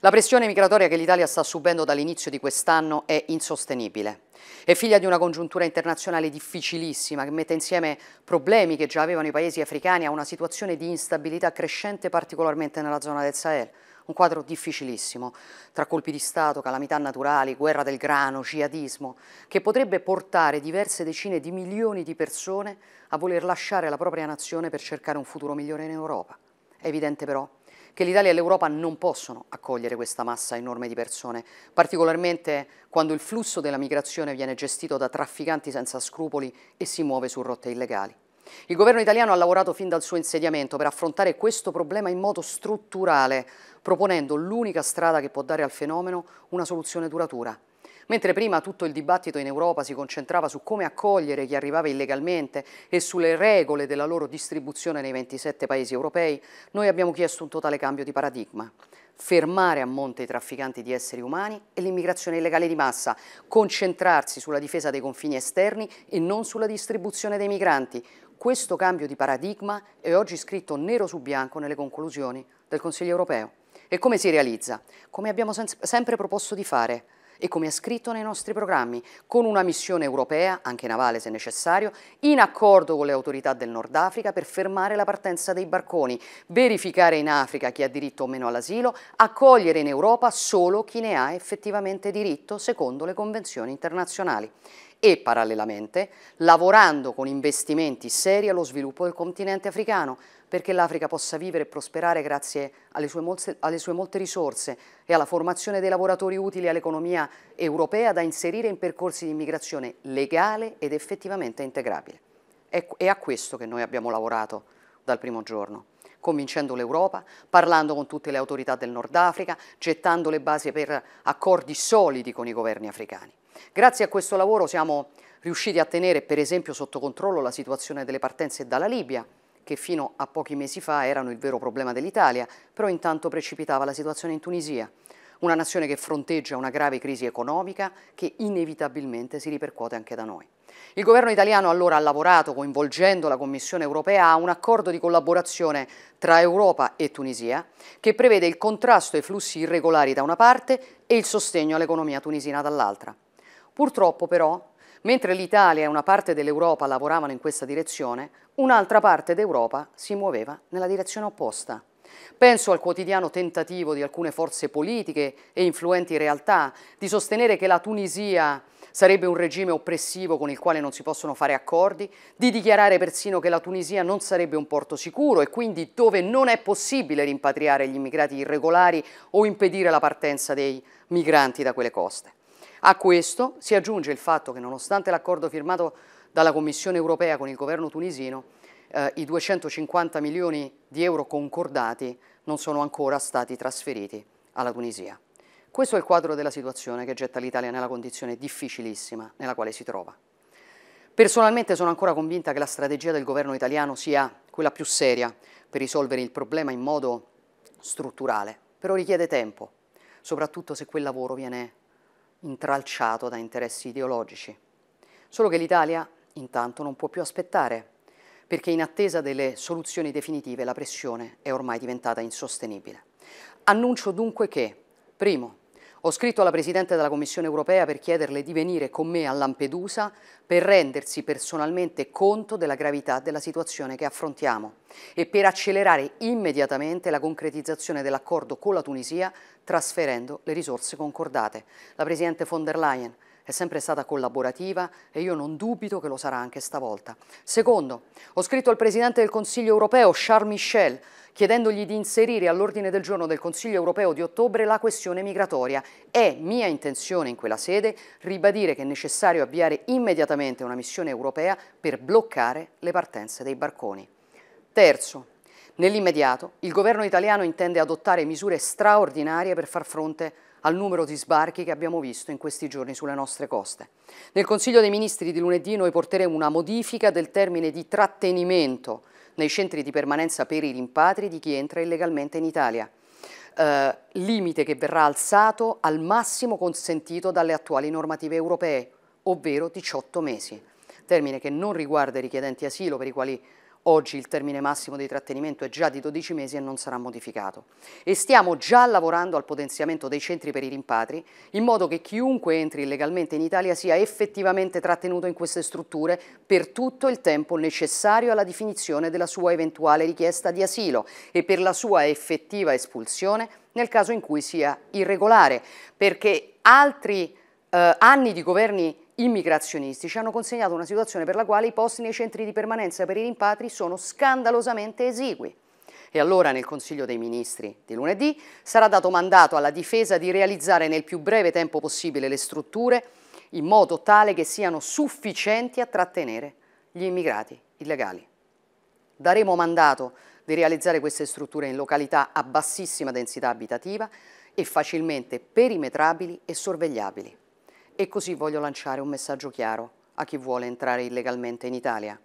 La pressione migratoria che l'Italia sta subendo dall'inizio di quest'anno è insostenibile. È figlia di una congiuntura internazionale difficilissima che mette insieme problemi che già avevano i paesi africani a una situazione di instabilità crescente particolarmente nella zona del Sahel. Un quadro difficilissimo, tra colpi di Stato, calamità naturali, guerra del grano, jihadismo, che potrebbe portare diverse decine di milioni di persone a voler lasciare la propria nazione per cercare un futuro migliore in Europa. È evidente però che l'Italia e l'Europa non possono accogliere questa massa enorme di persone, particolarmente quando il flusso della migrazione viene gestito da trafficanti senza scrupoli e si muove su rotte illegali. Il governo italiano ha lavorato fin dal suo insediamento per affrontare questo problema in modo strutturale, proponendo l'unica strada che può dare al fenomeno una soluzione duratura, Mentre prima tutto il dibattito in Europa si concentrava su come accogliere chi arrivava illegalmente e sulle regole della loro distribuzione nei 27 paesi europei, noi abbiamo chiesto un totale cambio di paradigma fermare a monte i trafficanti di esseri umani e l'immigrazione illegale di massa, concentrarsi sulla difesa dei confini esterni e non sulla distribuzione dei migranti. Questo cambio di paradigma è oggi scritto nero su bianco nelle conclusioni del Consiglio europeo. E come si realizza? Come abbiamo sempre proposto di fare, e come è scritto nei nostri programmi, con una missione europea, anche navale se necessario, in accordo con le autorità del Nord Africa per fermare la partenza dei barconi, verificare in Africa chi ha diritto o meno all'asilo, accogliere in Europa solo chi ne ha effettivamente diritto secondo le convenzioni internazionali e parallelamente lavorando con investimenti seri allo sviluppo del continente africano perché l'Africa possa vivere e prosperare grazie alle sue, molte, alle sue, molte, risorse e alla formazione dei lavoratori utili all'economia europea da inserire in percorsi di immigrazione legale ed effettivamente integrabile. È, ecco, è a questo che noi abbiamo lavorato dal primo giorno convincendo l'Europa, parlando con tutte le autorità del Nord Africa, gettando le basi per accordi solidi con i governi africani. Grazie a questo lavoro siamo riusciti a tenere per esempio sotto controllo la situazione delle partenze dalla Libia, che fino a pochi mesi fa erano il vero problema dell'Italia, però intanto precipitava la situazione in Tunisia, una nazione che fronteggia una grave crisi economica che inevitabilmente si ripercuote anche da noi. Il governo italiano allora ha lavorato, coinvolgendo la Commissione europea, a un accordo di collaborazione tra Europa e Tunisia che prevede il contrasto ai flussi irregolari da una parte e il sostegno all'economia tunisina dall'altra. Purtroppo però, mentre l'Italia e una parte dell'Europa lavoravano in questa direzione, un'altra parte d'Europa si muoveva nella direzione opposta. Penso al quotidiano tentativo di alcune forze politiche e influenti realtà di sostenere che la Tunisia sarebbe un regime oppressivo con il quale non si possono fare accordi, di dichiarare persino che la Tunisia non sarebbe un porto sicuro e quindi dove non è possibile rimpatriare gli immigrati irregolari o impedire la partenza dei migranti da quelle coste. A questo si aggiunge il fatto che nonostante l'accordo firmato dalla Commissione europea con il governo tunisino, eh, i 250 milioni di euro concordati non sono ancora stati trasferiti alla Tunisia. Questo è il quadro della situazione che getta l'Italia nella condizione difficilissima nella quale si trova. Personalmente sono ancora convinta che la strategia del governo italiano sia quella più seria per risolvere il problema in modo strutturale, però richiede tempo, soprattutto se quel lavoro viene intralciato da interessi ideologici. Solo che l'Italia intanto non può più aspettare, perché in attesa delle soluzioni definitive la pressione è ormai diventata insostenibile. Annuncio dunque che, primo, ho scritto alla Presidente della Commissione europea per chiederle di venire con me a Lampedusa per rendersi personalmente conto della gravità della situazione che affrontiamo e per accelerare immediatamente la concretizzazione dell'accordo con la Tunisia trasferendo le risorse concordate. La Presidente von der Leyen è sempre stata collaborativa e io non dubito che lo sarà anche stavolta. Secondo, ho scritto al Presidente del Consiglio europeo Charles Michel chiedendogli di inserire all'ordine del giorno del Consiglio europeo di ottobre la questione migratoria. È mia intenzione in quella sede ribadire che è necessario avviare immediatamente una missione europea per bloccare le partenze dei barconi. Terzo, Nell'immediato, il governo italiano intende adottare misure straordinarie per far fronte al numero di sbarchi che abbiamo visto in questi giorni sulle nostre coste. Nel Consiglio dei Ministri di lunedì noi porteremo una modifica del termine di trattenimento nei centri di permanenza per i rimpatri di chi entra illegalmente in Italia. Eh, limite che verrà alzato al massimo consentito dalle attuali normative europee, ovvero 18 mesi, termine che non riguarda i richiedenti asilo per i quali Oggi il termine massimo di trattenimento è già di 12 mesi e non sarà modificato. E stiamo già lavorando al potenziamento dei centri per i rimpatri, in modo che chiunque entri illegalmente in Italia sia effettivamente trattenuto in queste strutture per tutto il tempo necessario alla definizione della sua eventuale richiesta di asilo e per la sua effettiva espulsione nel caso in cui sia irregolare, perché altri eh, anni di governi immigrazionisti ci hanno consegnato una situazione per la quale i posti nei centri di permanenza per i rimpatri sono scandalosamente esigui. E allora nel Consiglio dei Ministri di lunedì sarà dato mandato alla difesa di realizzare nel più breve tempo possibile le strutture in modo tale che siano sufficienti a trattenere gli immigrati illegali. Daremo mandato di realizzare queste strutture in località a bassissima densità abitativa e facilmente perimetrabili e sorvegliabili. E così voglio lanciare un messaggio chiaro a chi vuole entrare illegalmente in Italia.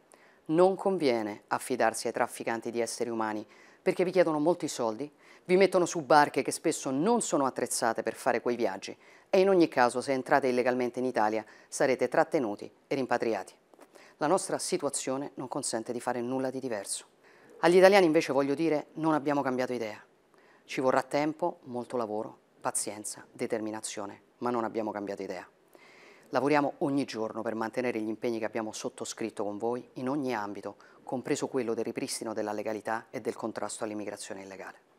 Non conviene affidarsi ai trafficanti di esseri umani, perché vi chiedono molti soldi, vi mettono su barche che spesso non sono attrezzate per fare quei viaggi e in ogni caso se entrate illegalmente in Italia sarete trattenuti e rimpatriati. La nostra situazione non consente di fare nulla di diverso. Agli italiani invece voglio dire non abbiamo cambiato idea. Ci vorrà tempo, molto lavoro, pazienza, determinazione, ma non abbiamo cambiato idea. Lavoriamo ogni giorno per mantenere gli impegni che abbiamo sottoscritto con voi in ogni ambito, compreso quello del ripristino della legalità e del contrasto all'immigrazione illegale.